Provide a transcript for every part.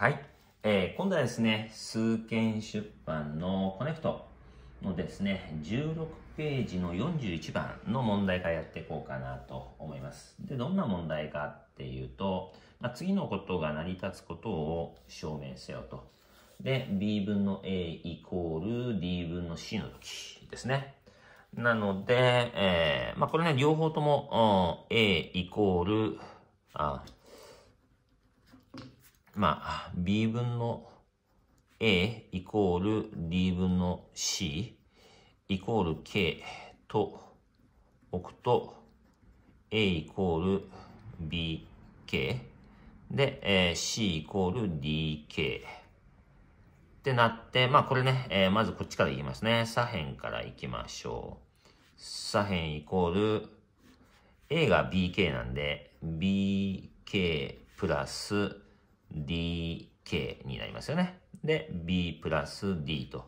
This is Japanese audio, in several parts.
はい。えー、今度はですね、数件出版のコネクトのですね、16ページの41番の問題からやっていこうかなと思います。で、どんな問題かっていうと、まあ、次のことが成り立つことを証明せよと。で、b 分の a イコール d 分の c の時ですね。なので、えー、まあ、これね、両方とも、a イコール、あ、まあ、b 分の a イコール d 分の c イコール k と置くと a イコール bk で、えー、c イコール dk ってなって、まあこれね、えー、まずこっちからいきますね。左辺からいきましょう。左辺イコール a が bk なんで bk プラス dk になりますよね。で、b プラス d と。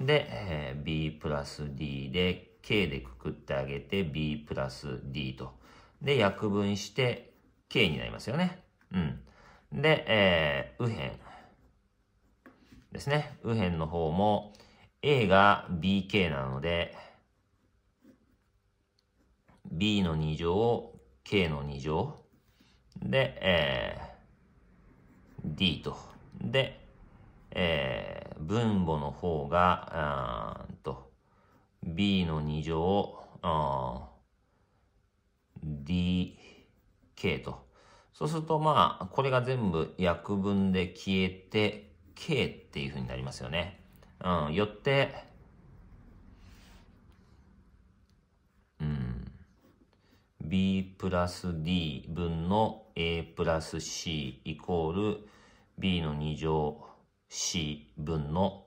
で、えー、b プラス d で、k でくくってあげて、b プラス d と。で、約分して、k になりますよね。うん。で、えー、右辺ですね。右辺の方も、a が bk なので、b の2乗を k の2乗。で、えー、D と。で、えー、分母の方が、あんと、B の2乗、DK と。そうすると、まあ、これが全部約分で消えて、K っていう風になりますよね。うん、よって、うん、B プラス D 分の a プラス c イコール b の2乗 c 分の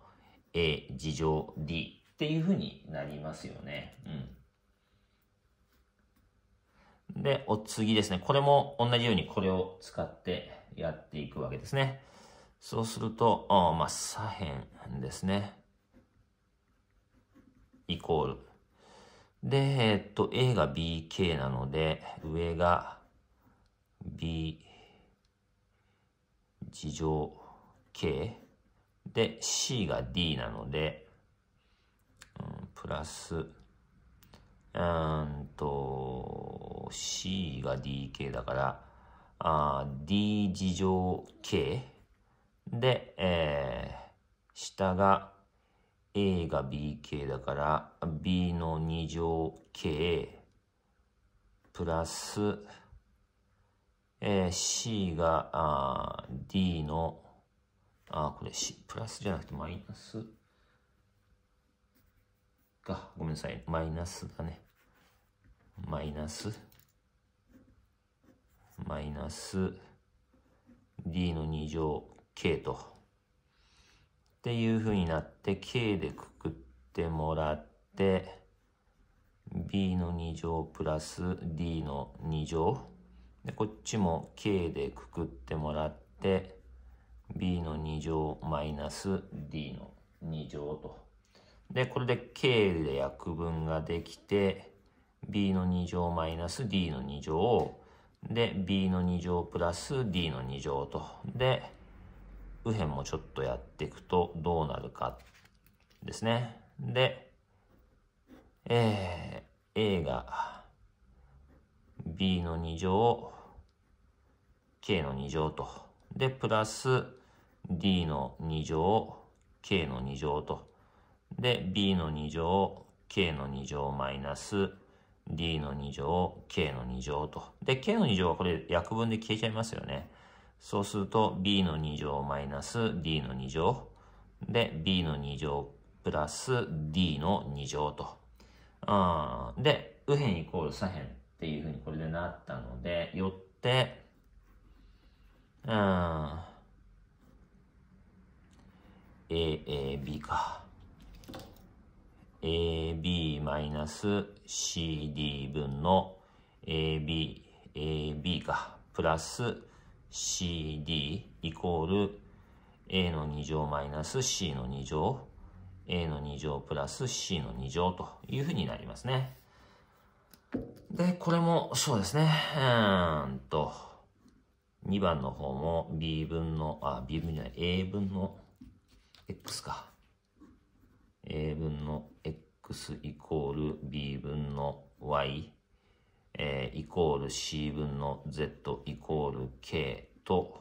a 次乗 d っていうふうになりますよね。うん。で、お次ですね。これも同じようにこれを使ってやっていくわけですね。そうすると、あまあ、左辺ですね。イコール。で、えっと、A が BK なので、上が B 事乗 K で C が D なので、うん、プラスうんと C が DK だからあ D 事乗 K で、えー、下が A が BK だから B の2乗 K プラスえー、C があ D の、あ、これ C、プラスじゃなくてマイナスが、ごめんなさい、マイナスだね。マイナス、マイナス D の2乗 K と。っていうふうになって、K でくくってもらって、B の2乗プラス D の2乗。で、こっちも K でくくってもらって、B の2乗マイナス D の2乗と。で、これで K で約分ができて、B の2乗マイナス D の2乗を、で、B の2乗プラス D の2乗と。で、右辺もちょっとやっていくとどうなるかですね。で、えー、A が B の2乗 k の2乗と。で、プラス d の2乗、k の2乗と。で、b の2乗、k の2乗マイナス d の2乗、k の2乗と。で、k の2乗はこれ約分で消えちゃいますよね。そうすると b の2乗マイナス d の2乗。で、b の2乗プラス d の2乗と。あで、右辺イコール左辺っていうふうにこれでなったので、よって、うん。A、A、B か。A、B マイナス C、D 分の A、B、A、B か。プラス C、D イコール A の2乗マイナス C の2乗。A の2乗プラス C の2乗というふうになりますね。で、これもそうですね。うんと。2番の方も b 分の、あ、b 分じゃない、a 分の x か。a 分の x イコール b 分の y、えー、イコール c 分の z イコール k と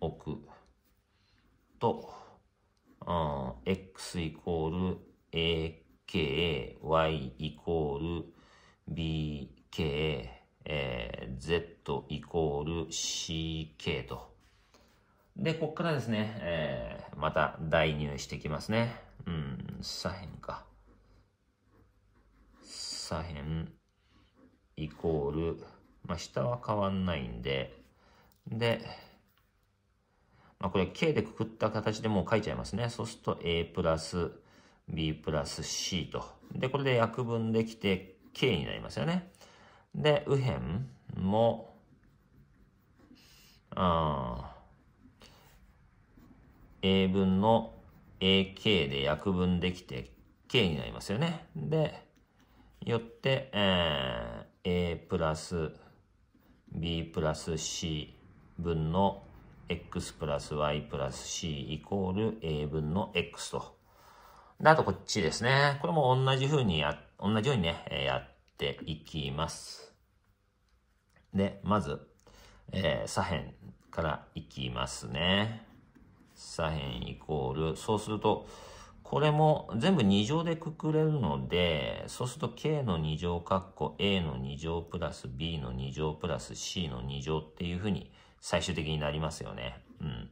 置くと、うん、x イコール a k y イコール b k えー、z イコール ck と。で、こっからですね、えー、また代入してきますね。うん、左辺か。左辺イコール、まあ、下は変わんないんで、で、まあ、これ K でくくった形でもう書いちゃいますね。そうすると A プラス B プラス C と。で、これで約分できて K になりますよね。で、右辺も、あ英文の AK で約分できて K になりますよね。で、よって、えー、A プラス B プラス C 分の X プラス Y プラス C イコール A 分の X と。で、あとこっちですね。これも同じ風にや、同じようにね、やっていきます。で、まず、えー、左辺からいきますね。左辺イコール、そうすると、これも全部2乗でくくれるので、そうすると k の2乗括弧 a の2乗プラス b の2乗プラス c の2乗っていうふうに最終的になりますよね。うん。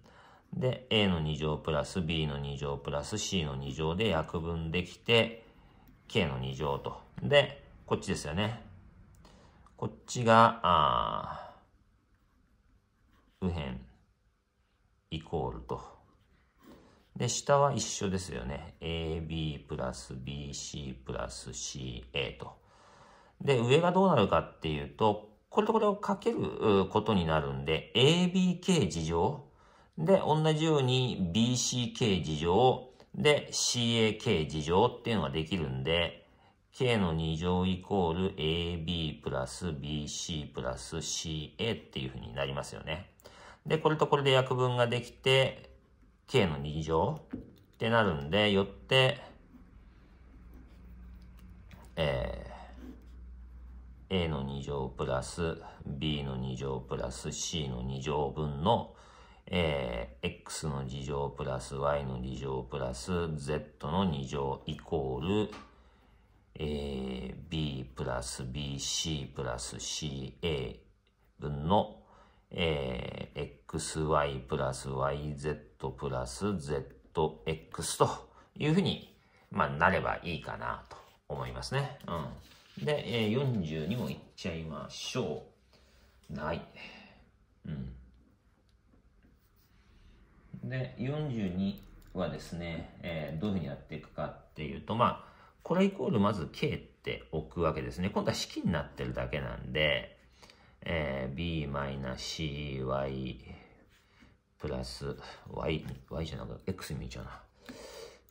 で、a の2乗プラス b の2乗プラス c の2乗で約分できて、k の2乗と。で、こっちですよね。こっちが、あ右辺イコールと。で、下は一緒ですよね。AB プラス BC プラス CA と。で、上がどうなるかっていうと、これとこれをかけることになるんで、ABK 事乗で、同じように BCK 事乗で、CAK 事乗っていうのができるんで、k の2乗イコール ab プラス bc プラス ca っていうふうになりますよね。で、これとこれで約分ができて、k の2乗ってなるんで、よって、えー、a の2乗プラス b の2乗プラス c の2乗分の、えー、x の2乗プラス y の2乗プラス z の2乗イコールえー、b プラス bc プラス ca 分の、えー、xy プラス yz プラス zx というふうに、まあ、なればいいかなと思いますね。うん。で、えー、42もいっちゃいましょう。ない。うん。で、42はですね、えー、どういうふうにやっていくかっていうと、まあ、これイコールまず K って置くわけですね。今度は式になってるだけなんで、えー、b-cy マイナスプラス y、y じゃなくて x に見ちゃうな。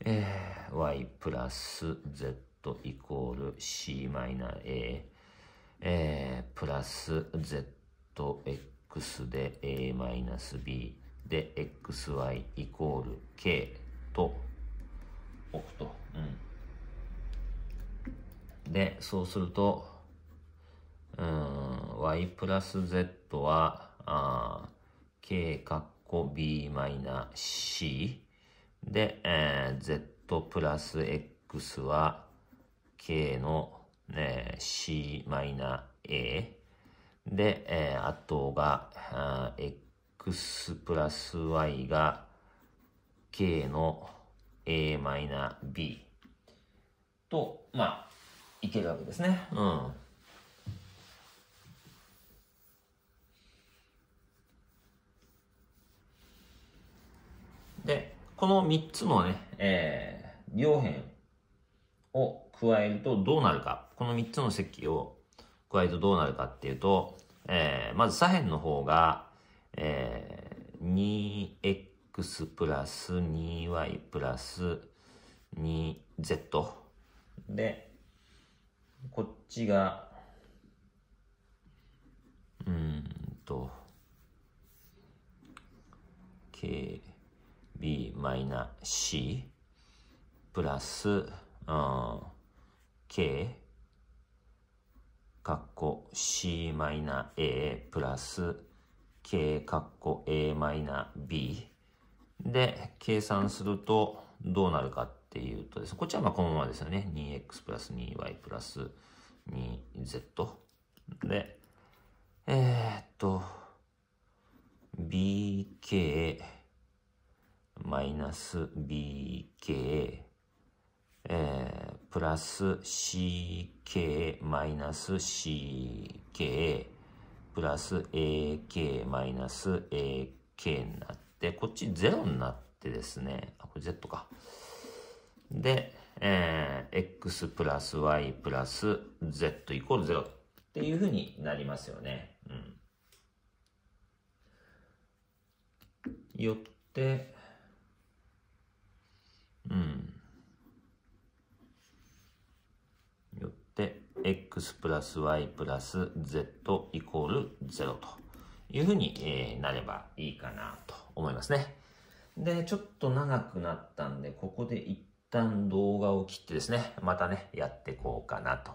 えー、y プラス z イコール c マイナー a、えー、プラス zx で a マイナス b で xy イコール k と置くと。うんで、そうすると、うん、y プラス z は、あ k カッコ b マイナ c で、えー、z プラス x は k の、ね、c マイナ a で、えー、あとがあ x プラス y が k の a マイナ b と、まあ、いけるわけですね。うん。で、この3つのね、えー、両辺を加えるとどうなるか。この3つの積を加えるとどうなるかっていうと、えー、まず左辺の方が、えー、2x プラス 2y プラス 2z で、こっちが、うんと、K、B マイナー、C プラス、うん、K カッコ、C マイナー、A プラス K カッコ、A マイナー、B で計算するとどうなるかっていうとですね、こっちはまあこのままですよね。2x プラス 2y プラス 2z で、えー、っと、bk マイナス bk えー、プラス ck マイナス ck プラス ak マイナス ak になって、こっち0になってですね、あ、これ z か。で、えー、x プラス y プラス z イコール0っていうふうになりますよね。うん。よって、うん。よって、x プラス y プラス z イコール0というふうに、えー、なればいいかなと思いますね。で、ちょっと長くなったんで、ここで一旦動画を切ってですね、またね、やっていこうかなと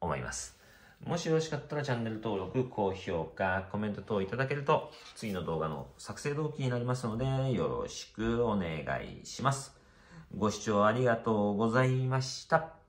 思います。もしよろしかったらチャンネル登録、高評価、コメント等いただけると、次の動画の作成動機になりますので、よろしくお願いします。ご視聴ありがとうございました。